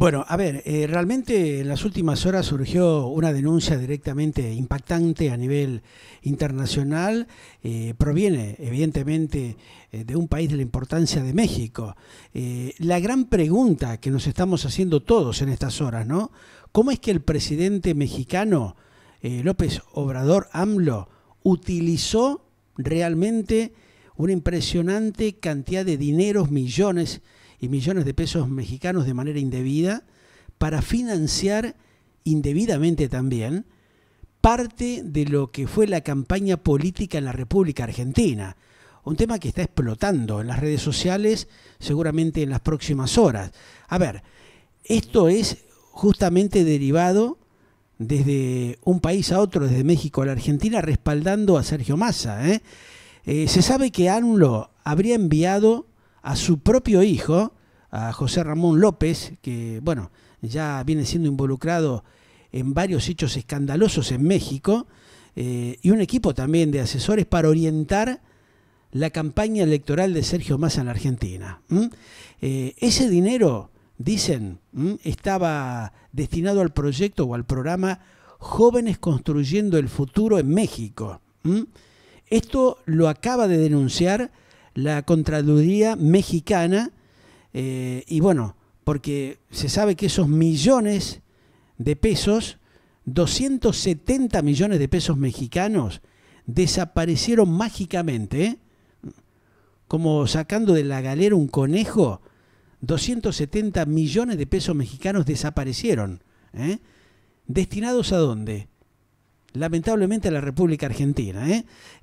Bueno, a ver, eh, realmente en las últimas horas surgió una denuncia directamente impactante a nivel internacional. Eh, proviene, evidentemente, eh, de un país de la importancia de México. la gran pregunta que nos estamos haciendo todos en estas horas, ¿no? ¿Cómo es que el presidente mexicano López Obrador AMLO utilizó realmente una impresionante cantidad de dineros, millones y millones de pesos mexicanos de manera indebida para financiar indebidamente también parte de lo que fue la campaña política en la República Argentina. Un tema que está explotando en las redes sociales seguramente en las próximas horas. A ver, esto es justamente derivado desde un país a otro, desde México a la Argentina, respaldando a Sergio Massa. ¿eh? Eh, se sabe que ANLO habría enviado a su propio hijo a José Ramón López, que bueno, ya viene siendo involucrado en varios hechos escandalosos en México, eh, y un equipo también de asesores para orientar la campaña electoral de Sergio Massa en la Argentina. Eh, ese dinero, dicen, estaba destinado al proyecto o al programa Jóvenes Construyendo el Futuro en México. Esto lo acaba de denunciar la contraduría Mexicana, eh, y bueno, porque se sabe que esos millones de pesos, 270 millones de pesos mexicanos, desaparecieron mágicamente, ¿eh? como sacando de la galera un conejo, 270 millones de pesos mexicanos desaparecieron. ¿eh? ¿Destinados a dónde? Lamentablemente a la República Argentina.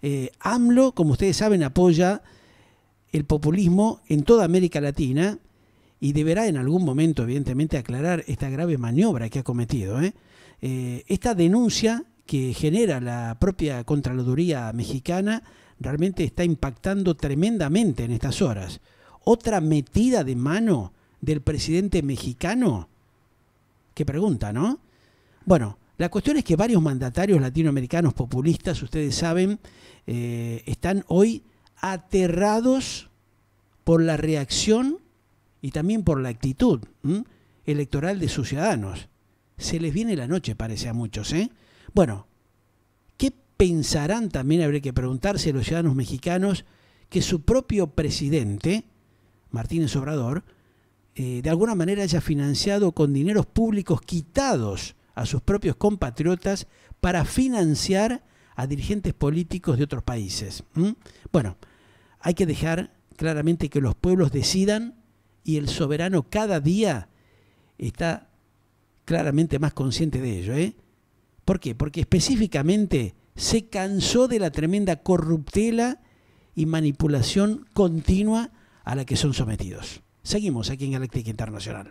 ¿eh? AMLO, como ustedes saben, apoya el populismo en toda América Latina y deberá en algún momento, evidentemente, aclarar esta grave maniobra que ha cometido. ¿eh? Eh, esta denuncia que genera la propia contraloría mexicana realmente está impactando tremendamente en estas horas. Otra metida de mano del presidente mexicano. Qué pregunta, ¿no? Bueno, la cuestión es que varios mandatarios latinoamericanos populistas, ustedes saben, eh, están hoy aterrados por la reacción y también por la actitud electoral de sus ciudadanos. Se les viene la noche, parece a muchos. ¿eh? Bueno, ¿qué pensarán también? Habría que preguntarse a los ciudadanos mexicanos que su propio presidente, Martínez Obrador, eh, de alguna manera haya financiado con dineros públicos quitados a sus propios compatriotas para financiar a dirigentes políticos de otros países. Bueno, hay que dejar claramente que los pueblos decidan y el soberano cada día está claramente más consciente de ello. ¿eh? ¿Por qué? Porque específicamente se cansó de la tremenda corruptela y manipulación continua a la que son sometidos. Seguimos aquí en Galáctica Internacional.